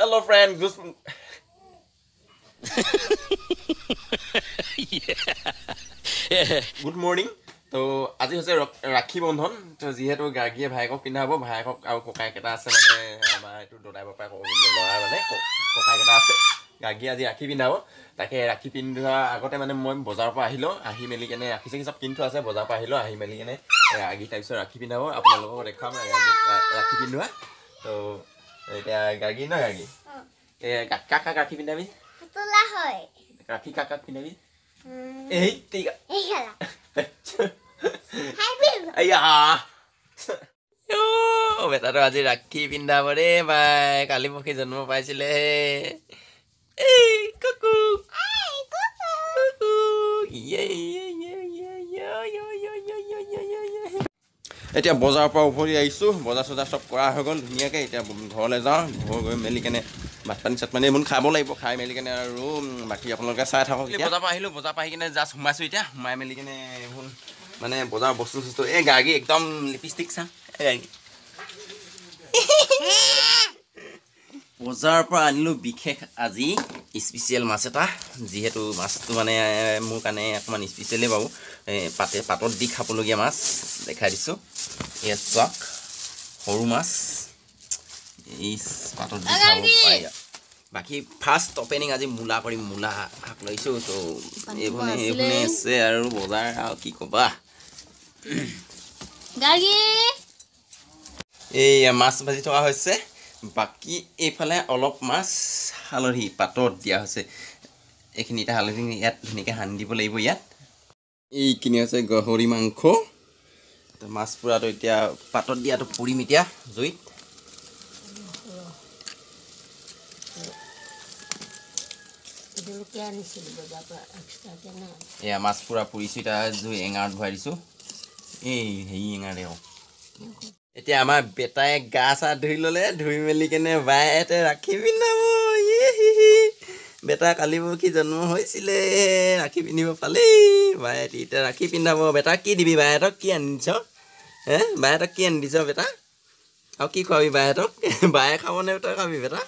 Hello, friend. Just... good morning ত' আজি হৈছে ৰাখী বন্ধন ত' যিহেতু গাৰ্গীয়ে ভায়েকক পিন্ধা হ'ব ভায়েকক আৰু ককায়েক এটা আছে মানে আমাৰ এইটো দদাই বাপায়ক ল'ৰা মানে ককায়েক এটা আছে গাৰ্গীয়ে আজি ৰাখী পিন্ধাব তাকে ৰাখী পিন্ধোৱাৰ আগতে মানে মই বজাৰৰ পৰা আহিলোঁ আহি মেলি কেনে ৰাখী চাখি চব পিন্ধো আছে বজাৰৰ পৰা আহিলোঁ আহি মেলি কেনে আহি তাৰপিছত ৰাখী পিন্ধাব আপোনালোকক দেখাম ৰাখী পিন্ধোৱা ত' এতিয়া গাগি ন গাগি কাকা কাক ৰাখি পিন্ধাবি পিন্ধাবি এই বেটাটো আজি ৰাখি পিন্ধাব ৰে বাই কালি পক্ষী জন্ম পাইছিলে কুকু কুকু এতিয়া বজাৰৰ পৰা উভতি আহিছোঁ বজাৰ চজাৰ চব কৰা হৈ গ'ল ধুনীয়াকৈ এতিয়া ঘৰলৈ যাওঁ ঘৰ গৈ মেলি কেনে ভাত পানী চাত পানী এইবোৰ খাব লাগিব খাই মেলি কেনে আৰু বাকী আপোনালোকে চাই থাকক বজাৰ পৰা আহিলোঁ বজাৰ পৰা আহি কিনে জাষ্ট সোমাইছোঁ এতিয়া সোমাই মেলি কিনে এইবোৰ মানে বজাৰ বস্তু চস্তু এই গাৰ্গী একদম লিপষ্টিক চাওঁ বজাৰৰ পৰা আনিলোঁ বিশেষ আজি স্পেচিয়েল মাছ এটা যিহেতু মাছটো মানে মোৰ কাৰণে অকণমান স্পেচিয়েলেই পাব পাতে পাতত দি খাবলগীয়া মাছ দেখাই দিছোঁ ইয়াত চোৱাক সৰু মাছ এই পাতত দি খাব পাৰি বাকী ফাৰ্ষ্ট অপেনিং আজি মূলা কৰিম মূলা শাক লৈছোঁ ত' এইভাগে এইভাগে আছে আৰু বজাৰ আৰু কি ক'বা এই মাছ ভাজি থকা হৈছে বাকী এইফালে অলপ মাছ হালধি পাতত দিয়া হৈছে এইখিনি এতিয়া হালধিখিনি ইয়াত ধুনীয়াকৈ সানি দিব লাগিব ইয়াত এইখিনি আছে গাহৰি মাংস মাছ পোৰাটো এতিয়া পাতত দিয়াটো পুৰিম এতিয়া জুইত এয়া মাছ পোৰা পুৰিছো এতিয়া জুই এঙাৰত ভৰাই দিছো এই হেৰি এঙাৰে অঁ এতিয়া আমাৰ বেটাই গা চা ধুই ল'লে ধুই মেলি কেনে বায়ে ৰাখিবি নাম বেটা কালি বৰশি জন্ম হৈছিলে ৰাখি পিন্ধিব পালেই বায়েতি এতিয়া ৰাখি পিন্ধাব বেটা কি দিবি বাইহঁতক কি আনিছ হে বায়েতক কি আনি দিছ বেটা আৰু কি খুৱাবি বাইহঁতক বায়ে খাবনে তই খাবি বেটা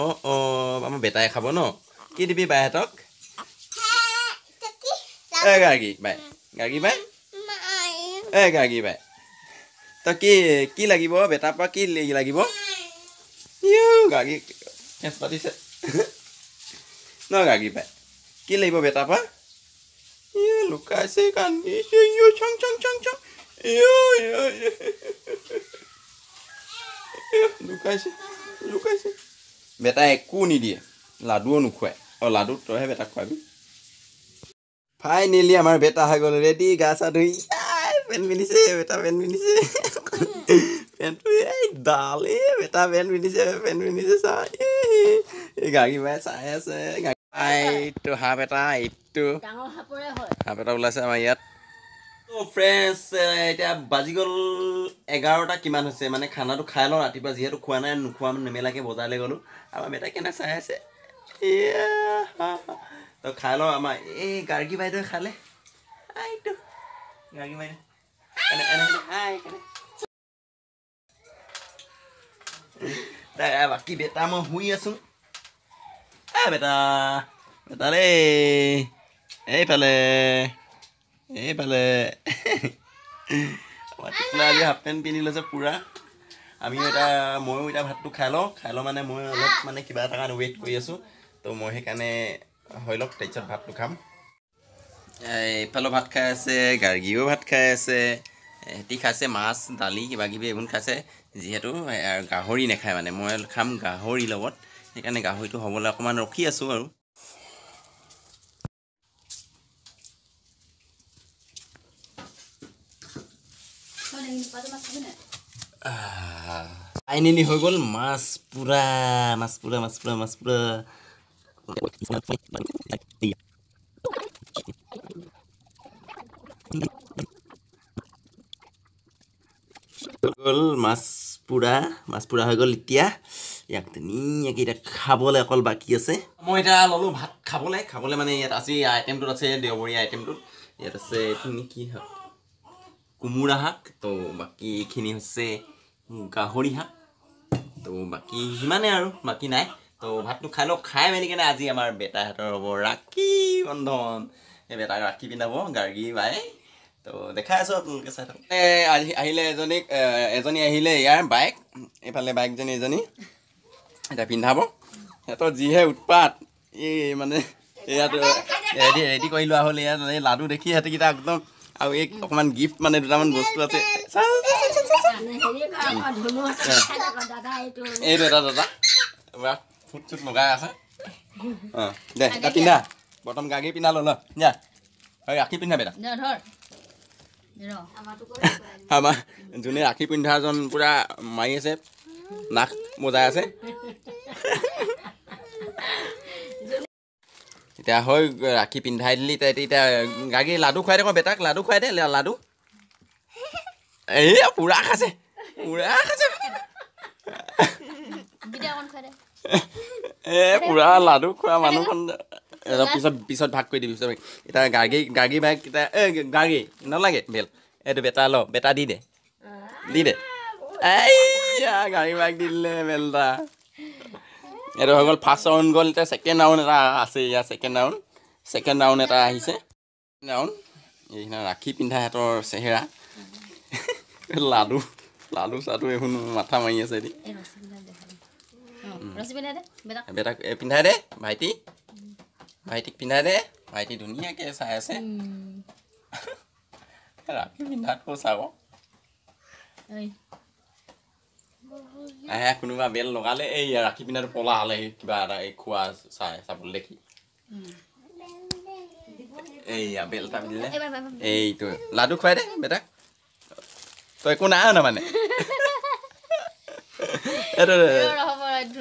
অঁ অঁ আমাৰ বেটাই খাব ন কি দিবি বাইহঁতক এই গাৰ্গী বাই গাৰ্গী বাই এই গাৰ্গী বাই তই কি কি লাগিব বেটাৰ পৰা কি লাগিব Yuk, gak Yang sepati se. no gak gipet. Ki lebo bet apa? Iya, luka sih kan. Iya, iya, cang cang cang cang. Iya, iya, iya. Iya, luka sih. Luka sih. Beta eku nih dia. Ladu nu kue. Oh, ladu tuh he beta kue. Finally আমাৰ বেটা হৈ গ'ল ready গা চা ধুই PAN পিন্ধিছে বেটা PAN পিন্ধিছে En ei, Dali, mitä Venvinise, Venvinise saa? Ikäänkin mä saa ja se. Aittu, hapeta, aittu. Hapeta, ulla se on jät. So friends, এতিয়া বাজি গ'ল এঘাৰটা কিমান হৈছে মানে খানাটো খাই লওঁ ৰাতিপুৱা যিহেতু খোৱা নাই নোখোৱা নেমেলাকৈ বজাৰলৈ গলো আমাৰ বেটাই কেনে চাই আছে তো খাই লওঁ আমাৰ এই গাৰ্গী বাইদেৱে খালে গাৰ্গী বাইদেউ Tại bạc ta mà hủy xuống À bê ta Bê ta lê Ê bà lê Ê bà lê Mà chúc là gì hạp tên bình lý lạc phù ra Àm yếu ta mối ủy ta bạc tu khá lô Khá lô mà nè mối lọc mà nè kì bà ta gà nè vết quý xuống Tô mối hê kà nè hồi lọc trái chất bạc tu khám Ê bà lô bạc khá xe Gà gì bạc khá xe Tí khá xe mà xin tà lý kì bà kì bê bún khá xe যিহেতু গাহৰি নাখায় মানে মই খাম গাহৰি লগত সেইকাৰণে গাহৰিটো হ'বলৈ অকণমান ৰখি আছোঁ আৰু ফাইনেলি হৈ গ'ল মাছ পুৰা মাছ পূৰা মাছ পূৰা মাছ পূৰা গ'ল মাছ পুরা মাছ পুরা হৈ গ'ল এতিয়া ইয়াক ধুনীয়াকৈ এতিয়া খাবলৈ অকল বাকী আছে মই এতিয়া ল'লোঁ ভাত খাবলৈ খাবলৈ মানে ইয়াত আছে আইটেমটোত আছে দেওবৰীয়া আইটেমটোত ইয়াত আছে এইখিনি কি শাক কোমোৰা শাক তো বাকী এইখিনি হৈছে গাহৰি শাক তো বাকী সিমানে আৰু বাকী নাই তো ভাতটো খাই লওঁ খাই মেলি কেনে আজি আমাৰ বেটাহঁতৰ হ'ব ৰাখি বন্ধন এই বেটাক ৰাখি পিন্ধাব গাৰ্গী বাই তো দেখাই আছোঁ আপোনালোকে চাই থাকোঁ এই আজি আহিলে এজনীক এজনী আহিলে ইয়াৰ বাইক এইফালে বাইকজনী এজনী এতিয়া পিন্ধাব সিহঁতৰ যিহে উৎপাত এই মানে ইয়াত ৰেডি ৰেডি কৰি লোৱা হ'ল ইয়াত এই লাডু দেখি সিহঁতকেইটা একদম আৰু এই অকণমান গিফ্ট মানে দুটামান বস্তু আছে এইটো এটা দাদা ফুট চুট লগাই আছে অঁ দে এটা পিন্ধা বৰ্তমান গাগী পিন্ধা ল'লা দিয়া হয় ৰাখি পিন্ধা বেটা আমাৰ যোনে ৰাখি পিন্ধা পিন্ধাজন পুৰা মাৰি আছে নাক মজাই আছে এতিয়া হৈ ৰাখি পিন্ধাই দিলি এতিয়া গাগী লাডু খুৱাই দে বেটাক লাডু খুৱাই দে লাডু এই পুৰা খাইছে পুৰা খাছে এ পূৰা লাডু খোৱা মানুহখন এটা পিছত পিছত ভাগ কৰি দিবি পিছত এটা গাৰ্গী গাৰ্গী বাইক এটা এই গাৰ্গী নালাগে বেল এইটো বেটা ল বেটা দি দে দি দে এই গাড়ী দি দিলে বেল এটা এইটো হৈ গ'ল ফাৰ্ষ্ট ৰাউণ্ড গ'ল এতিয়া ছেকেণ্ড ৰাউণ্ড এটা আছে ইয়াৰ ছেকেণ্ড ৰাউণ্ড ছেকেণ্ড ৰাউণ্ড এটা আহিছে ৰাউণ্ড এইদিনা ৰাখি পিন্ধা সিহঁতৰ চেহেৰা লাডু লাডু চাডু এইখন মাথা মাৰি আছে দি বেটাক পিন্ধাই দে ভাইটি ভাইটিক পিন্ধাই দে ভাইটি ধুনীয়াকে চাই আছে ৰাতি পিন্ধাতো চাব কোনোবা বেল লগালে এই ৰাখি পিন্ধাটো পলা হ'লে কিবা এটা এই খোৱা চাই চাবলৈ দেখি এইয়া বেল এটা দিলে এইটো লাডু খুৱাই দে বেটাক তই একো নাই আৰু নামানে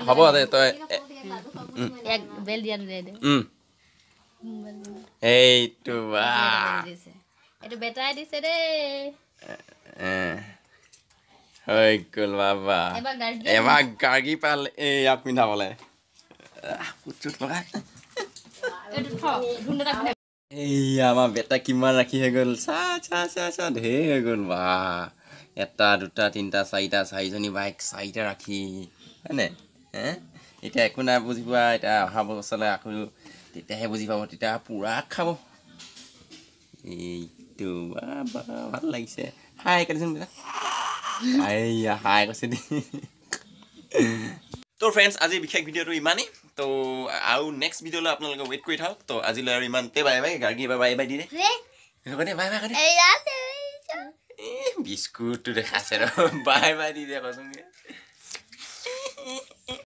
হ'ব দে তই বেল এইটো এইটো বেটাই দিছে দেই এটা দুটা তিনিটা চাৰিটা চাৰিজনী বাইক চাৰিটা ৰাখি হয়নে এতিয়া একো নাই বুজি পোৱা এতিয়া অহা বছৰলৈ আকৌ তেতিয়াহে বুজি পাব তেতিয়া পূৰা খাব এইটো ভাল লাগিছে হাই কাটিচোন দাদা হাই কৈছে তো ফ্ৰেণ্ডছ আজি বিশেষ ভিডিঅ'টো ইমানেই তো আৰু নেক্সট ভিডিঅ'লৈ আপোনালোকে ৱেইট কৰি থাকক তো আজিলৈ আৰু ইমানতে বাই বাই গাৰ্গী বা বাই বাই বাই বাই কৰি বিস্কুটটো দেখাইছে ৰ বাই বাই দি দে কচোন